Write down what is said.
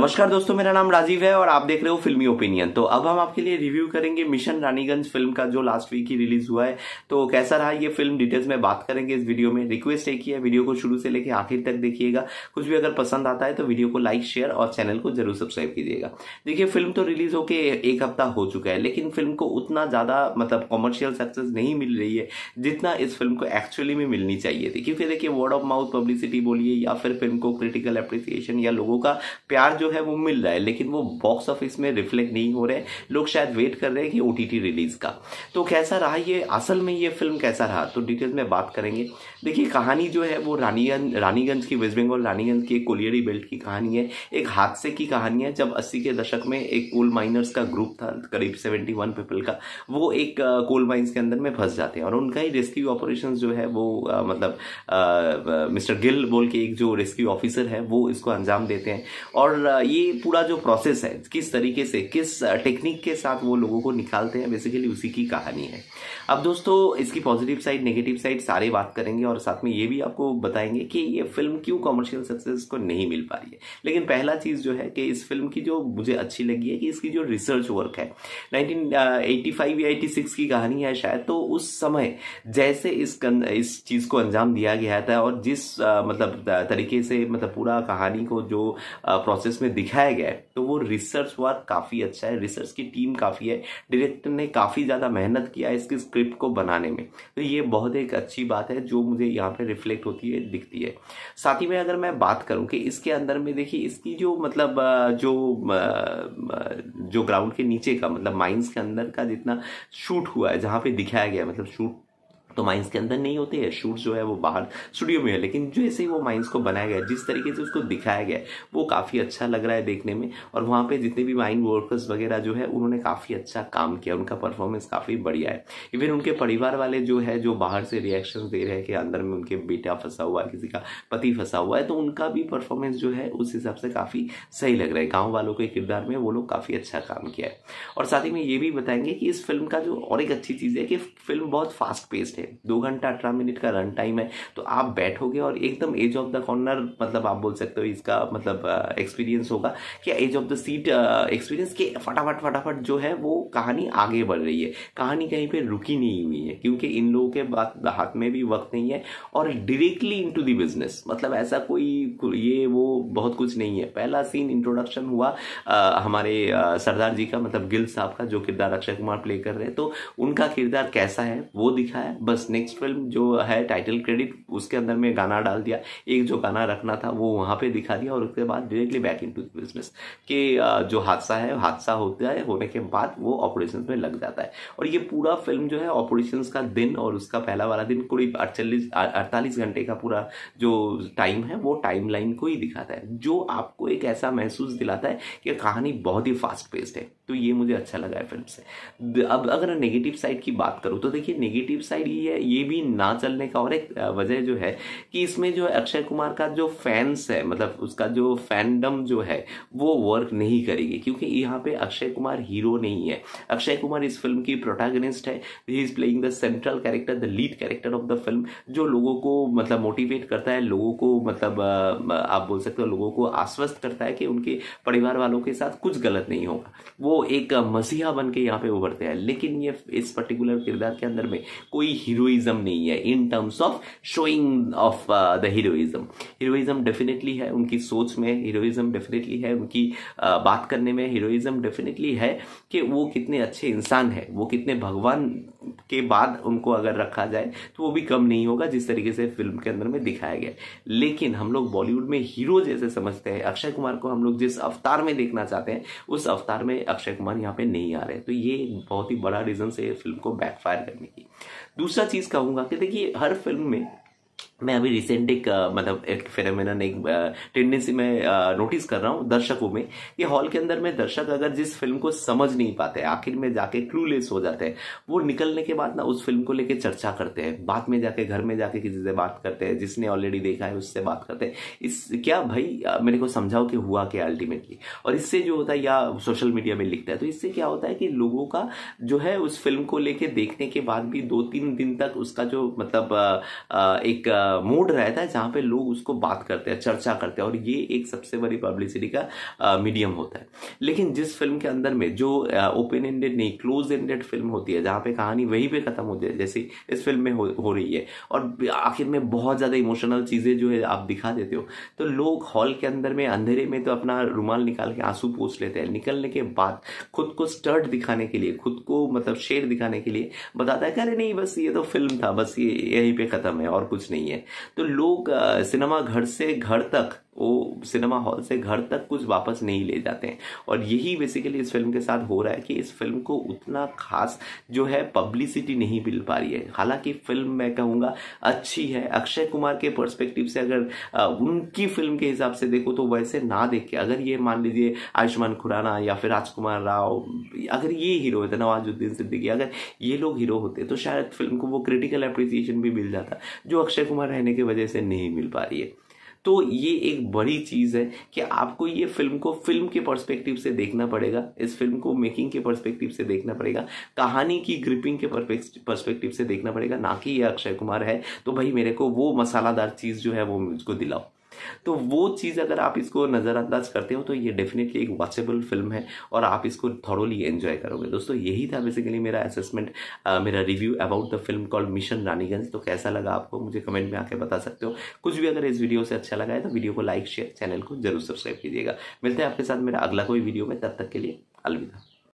नमस्कार दोस्तों मेरा नाम राजीव है और आप देख रहे हो फिल्मी ओपिनियन तो अब हम आपके लिए रिव्यू करेंगे मिशन रानीगंज फिल्म का जो लास्ट वीक ही रिलीज हुआ है तो कैसा रहा ये फिल्म डिटेल्स में बात करेंगे इस वीडियो में रिक्वेस्ट एक ही है वीडियो को शुरू से लेकर आखिर तक देखिएगा कुछ भी अगर पसंद आता है तो वीडियो को लाइक शेयर और चैनल को जरूर सब्सक्राइब कीजिएगा देखिए फिल्म तो रिलीज होके एक हफ्ता हो चुका है लेकिन फिल्म को उतना ज्यादा मतलब कॉमर्शियल सक्सेस नहीं मिल रही है जितना इस फिल्म को एक्चुअली में मिलनी चाहिए थी क्योंकि देखिए वर्ड ऑफ माउथ पब्लिसिटी बोलिए या फिर फिल्म को क्रिटिकल अप्रिसिएशन या लोगों का प्यार जो है वो मिल रहा है लेकिन वो बॉक्स ऑफिस में रिफ्लेक्ट नहीं हो रहे लोग शायद वेट कर रहे हैं कि ओ रिलीज का तो कैसा रहा ये असल में ये फिल्म कैसा रहा तो डिटेल्स में बात करेंगे देखिए कहानी जो है वो रानीगंज रानीगंज की वेस्ट बंगाल रानीगंज की एक कोलियरी बेल्ट की कहानी है एक हादसे की कहानी है जब अस्सी के दशक में एक कोल माइनर्स का ग्रुप था करीब सेवेंटी वन पीपल का वो एक कोल माइन्स के अंदर में फंस जाते हैं और उनका ही रेस्क्यू ऑपरेशन जो है वो आ, मतलब आ, मिस्टर गिल बोल के एक जो रेस्क्यू ऑफिसर है वो इसको अंजाम देते हैं और ये पूरा जो प्रोसेस है किस तरीके से किस टेक्निक के साथ वो लोगों को निकालते हैं बेसिकली उसी की कहानी है अब दोस्तों इसकी पॉजिटिव साइड नेगेटिव साइड सारे बात करेंगे और साथ में ये भी आपको बताएंगे कि ये फिल्म क्यों कॉमर्शियल सक्सेस को नहीं मिल पा रही है लेकिन पहला चीज़ जो है कि इस फिल्म की जो मुझे अच्छी लगी है कि इसकी जो रिसर्च वर्क है नाइनटीन या 86 की कहानी है शायद तो उस समय जैसे इस कन, इस चीज़ को अंजाम दिया गया था और जिस आ, मतलब तरीके से मतलब पूरा कहानी को जो आ, प्रोसेस में में दिखाया गया है तो वो रिसर्च वर्क काफ़ी अच्छा है रिसर्च की टीम काफ़ी है डायरेक्टर ने काफ़ी ज़्यादा मेहनत किया है इसके स्क्रिप्ट को बनाने में तो ये बहुत एक अच्छी बात है जो मुझे यहाँ पर रिफ्लेक्ट होती है दिखती है साथ ही में अगर मैं बात करूँ कि इसके अंदर में देखिए इसकी जो मतलब जो जो ग्राउंड के नीचे का मतलब माइंस के अंदर का जितना शूट हुआ है जहाँ पे दिखाया गया मतलब शूट तो माइंस के अंदर नहीं होते है शूट जो है वो बाहर स्टूडियो में है लेकिन ऐसे ही वो माइंस को बनाया गया जिस तरीके से उसको दिखाया गया वो काफ़ी अच्छा लग रहा है देखने में और वहाँ पे जितने भी माइंड वर्कर्स वगैरह जो है उन्होंने काफ़ी अच्छा काम किया उनका परफॉर्मेंस काफ़ी बढ़िया है इवन उनके परिवार वाले जो है जो बाहर से रिएक्शन दे रहे हैं कि अंदर में उनके बेटा फंसा हुआ है किसी का पति फंसा हुआ है तो उनका भी परफॉर्मेंस जो है उस हिसाब से काफ़ी सही लग रहा है गाँव वालों के किरदार में वो लोग काफ़ी अच्छा काम किया है और साथ ही में ये भी बताएंगे कि इस फिल्म का जो और एक अच्छी चीज़ है कि फिल्म बहुत फास्ट पेस्ड है से दो घंटा अठारह मिनट का रन टाइम है तो आप बैठोगे और एकदम एज ऑफ द कॉर्नर मतलब आप बोल सकते हो इसका मतलब एक्सपीरियंस होगा कि edge of the seat experience के फटाफट फटाफट जो है वो कहानी आगे बढ़ रही है कहानी कहीं पर रुकी नहीं हुई है क्योंकि इन लोगों के बात हाथ में भी वक्त नहीं है और डायरेक्टली इन टू बिजनेस मतलब ऐसा कोई ये वो बहुत कुछ नहीं है पहला सीन इंट्रोडक्शन हुआ आ, हमारे सरदार जी का मतलब गिल साहब का जो किरदार अक्षय कुमार प्ले कर रहे हैं तो उनका किरदार कैसा है वो दिखाया बस नेक्स्ट फिल्म जो है टाइटल क्रेडिट उसके अंदर में गाना डाल दिया एक जो गाना रखना था वो वहाँ पे दिखा दिया और उसके बाद directly back into business कि जो हादसा है हादसा होता है होने के बाद वो ऑपरेशन में लग जाता है और ये पूरा फिल्म जो है ऑपरेशन का दिन और उसका पहला वाला दिन करीब अड़चालीस अड़तालीस घंटे का पूरा जो टाइम है वो टाइम लाइन को ही दिखाता है जो आपको एक ऐसा महसूस दिलाता है कि कहानी बहुत ही फास्ट पेस्ड है तो ये मुझे अच्छा लगा है फिल्म से अब अगर नेगेटिव साइड की बात करूँ तो देखिए नेगेटिव साइड ये ये भी ना चलने का और एक वजह जो है कि इसमें जो अक्षय कुमार का जो फैंस है मतलब उसका जो फैंडम जो है वो वर्क नहीं करेगी क्योंकि यहाँ पे अक्षय कुमार हीरो नहीं है अक्षय कुमार इस फिल्म की प्रोटागनिस्ट है he is playing the central character the lead character of the film जो लोगों को मतलब मोटिवेट करता है लोगों को मतलब आप बोल सकते हो लोगों को आश्वस्त करता है कि उनके परिवार वालों के साथ कुछ गलत नहीं होगा वो एक मसीहा बन के यहाँ पे उभरते हैं लेकिन ये इस पर्टिकुलर किरदार के अंदर में कोई हीरोइज्म नहीं है in terms of showing off the heroism heroism definitely है उनकी सोच में हीरोइज्म डेफिनेटली है उनकी uh, बात करने में हीरोइज्म डेफिनेटली है कि वो कितने अच्छे इंसान है वो कितने भगवान के बाद उनको अगर रखा जाए तो वो भी कम नहीं होगा जिस तरीके से फिल्म के अंदर में दिखाया गया लेकिन हम लोग बॉलीवुड में हीरो जैसे समझते हैं अक्षय कुमार को हम लोग जिस अवतार में देखना चाहते हैं उस अवतार में अक्षय कुमार यहाँ पे नहीं आ रहे तो ये बहुत ही बड़ा रीजन से फिल्म को बैकफायर करने की दूसरा चीज कहूंगा कि देखिए हर फिल्म में मैं अभी रिसेंट एक मतलब एक फेनोमेनन एक टेंडेंसी में नोटिस कर रहा हूँ दर्शकों में कि हॉल के अंदर में दर्शक अगर जिस फिल्म को समझ नहीं पाते आखिर में जाके क्लूलेस हो जाते हैं वो निकलने के बाद ना उस फिल्म को लेके चर्चा करते हैं बाद में जाके घर में जाके किसी से बात करते हैं जिसने ऑलरेडी देखा है उससे बात करते हैं इस क्या भाई मेरे को समझाओ कि हुआ क्या अल्टीमेटली और इससे जो होता है या सोशल मीडिया में लिखता है तो इससे क्या होता है कि लोगों का जो है उस फिल्म को लेके देखने के बाद भी दो तीन दिन तक उसका जो मतलब एक मोड रहता है जहाँ पे लोग उसको बात करते हैं चर्चा करते हैं और ये एक सबसे बड़ी पब्लिसिटी का मीडियम होता है लेकिन जिस फिल्म के अंदर में जो ओपन एंडेड नहीं क्लोज एंडेड फिल्म होती है जहाँ पे कहानी वहीं पे खत्म होती है जैसे इस फिल्म में हो, हो रही है और आखिर में बहुत ज़्यादा इमोशनल चीज़ें जो है आप दिखा देते हो तो लोग हॉल के अंदर में अंधेरे में तो अपना रुमाल निकाल के आंसू पोस लेते हैं निकलने के बाद खुद को स्टर्ट दिखाने के लिए खुद को मतलब शेर दिखाने के लिए बताता है अरे नहीं बस ये तो फिल्म था बस ये यहीं पे ख़त्म है और कुछ नहीं है तो लोग सिनेमा घर से घर तक वो सिनेमा हॉल से घर तक कुछ वापस नहीं ले जाते हैं और यही बेसिकली इस फिल्म के साथ हो रहा है कि इस फिल्म को उतना खास जो है पब्लिसिटी नहीं मिल पा रही है हालांकि फिल्म मैं कहूँगा अच्छी है अक्षय कुमार के पर्सपेक्टिव से अगर उनकी फिल्म के हिसाब से देखो तो वैसे ना देख के अगर ये मान लीजिए आयुष्मान खुराना या फिर राजकुमार राव अगर ये हीरो होते नवाजुद्दीन सिद्दीकी अगर ये लोग हीरो होते तो शायद फिल्म को वो क्रिटिकल अप्रिसिएशन भी मिल जाता जो अक्षय कुमार रहने की वजह से नहीं मिल पा रही है तो ये एक बड़ी चीज़ है कि आपको ये फिल्म को फिल्म के पर्सपेक्टिव से देखना पड़ेगा इस फिल्म को मेकिंग के पर्सपेक्टिव से देखना पड़ेगा कहानी की ग्रिपिंग के पर्सपेक्टिव से देखना पड़ेगा ना कि ये अक्षय कुमार है तो भाई मेरे को वो मसालादार चीज़ जो है वो मुझको दिलाओ तो वो चीज़ अगर आप इसको नज़रअंदाज करते हो तो ये डेफिनेटली एक वॉचेबल फिल्म है और आप इसको थोड़ोली एंजॉय करोगे दोस्तों यही था बेसिकली मेरा असेसमेंट मेरा review about the film called Mission Raniganj तो कैसा लगा आपको मुझे कमेंट में आके बता सकते हो कुछ भी अगर इस वीडियो से अच्छा लगा है तो वीडियो को लाइक शेयर चैनल को जरूर सब्सक्राइब कीजिएगा मिलते हैं आपके साथ मेरा अगला कोई वीडियो में तब तक के लिए अलविदा